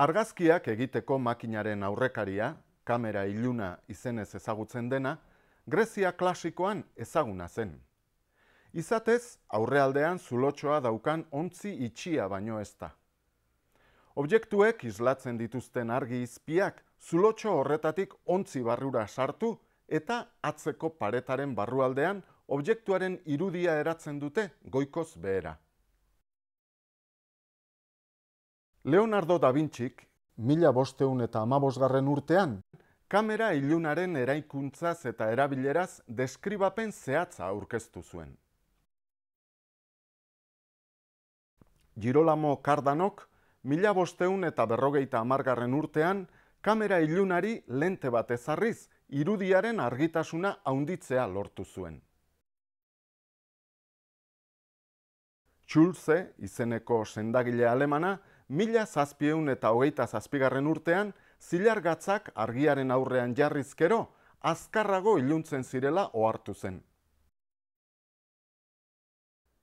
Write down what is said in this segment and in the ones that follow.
Argazkiak egiteko makinaren aurrekaria, kamera iluna izenez ezagutzen dena, Grezia klasikoan ezaguna zen. Izatez, aurrealdean zulotxoa daukan ontzi itxia baino ezta. da. Objektuek izlatzen dituzten argi izpiak zulotxo horretatik ontzi barrura sartu eta atzeko paretaren barrualdean objektuaren irudia eratzen dute goikoz behera. Leonardo da Vincik, mila bosteun eta amabosgarren urtean, kamera ilunaren eraikuntzaz eta erabileraz deskribapen zehatza aurkeztu zuen. Girolamo Kardanok, mila bosteun eta berrogeita amargarren urtean, kamera ilunari lente bat ezarriz, irudiaren argitasuna haunditzea lortu zuen. Txulze, izeneko sendagile alemana, mila zazpieun eta hogeita zazpigarren urtean, zilargatzak argiaren aurrean jarrizkero, azkarrago iluntzen zirela ohartu zen.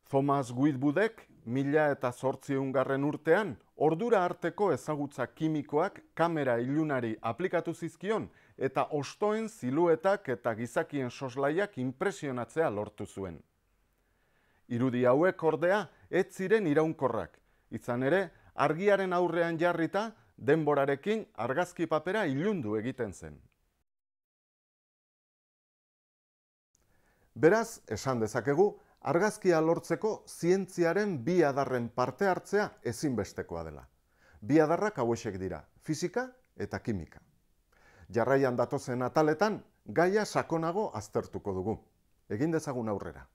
Thomas Guidbudek, mila eta zortzieun garren urtean, ordura arteko ezagutza kimikoak kamera ilunari aplikatu zizkion eta ostoen ziluetak eta gizakien soslaiak impresionatzea lortu zuen. Irudi hauek ordea, ez ziren iraunkorrak, izan ere, argiaren aurrean jarrita, denborarekin argazki papera ilundu egiten zen. Beraz, esan dezakegu, argazkia lortzeko zientziaren bi adarren parte hartzea ezinbestekoa dela. Bi adarrak hauesek dira, fizika eta kimika. Jarraian datozen ataletan, gaia sakonago aztertuko dugu. Egin dezagun aurrera.